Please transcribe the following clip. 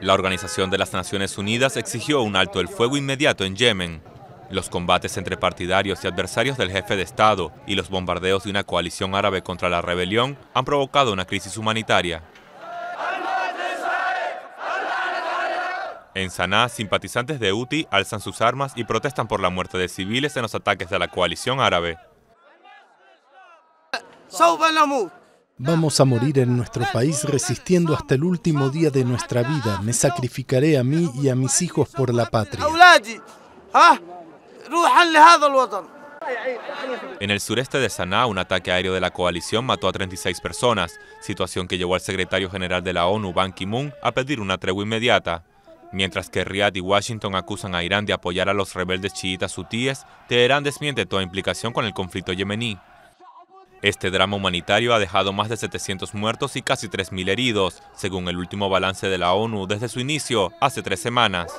La Organización de las Naciones Unidas exigió un alto el fuego inmediato en Yemen. Los combates entre partidarios y adversarios del jefe de Estado y los bombardeos de una coalición árabe contra la rebelión han provocado una crisis humanitaria. En Sanaa, simpatizantes de Houthi alzan sus armas y protestan por la muerte de civiles en los ataques de la coalición árabe. Vamos a morir en nuestro país resistiendo hasta el último día de nuestra vida. Me sacrificaré a mí y a mis hijos por la patria. En el sureste de Sanaa, un ataque aéreo de la coalición mató a 36 personas, situación que llevó al secretario general de la ONU, Ban Ki-moon, a pedir una tregua inmediata. Mientras que Riad y Washington acusan a Irán de apoyar a los rebeldes chiitas hutíes, Teherán desmiente toda implicación con el conflicto yemení. Este drama humanitario ha dejado más de 700 muertos y casi 3.000 heridos, según el último balance de la ONU desde su inicio hace tres semanas.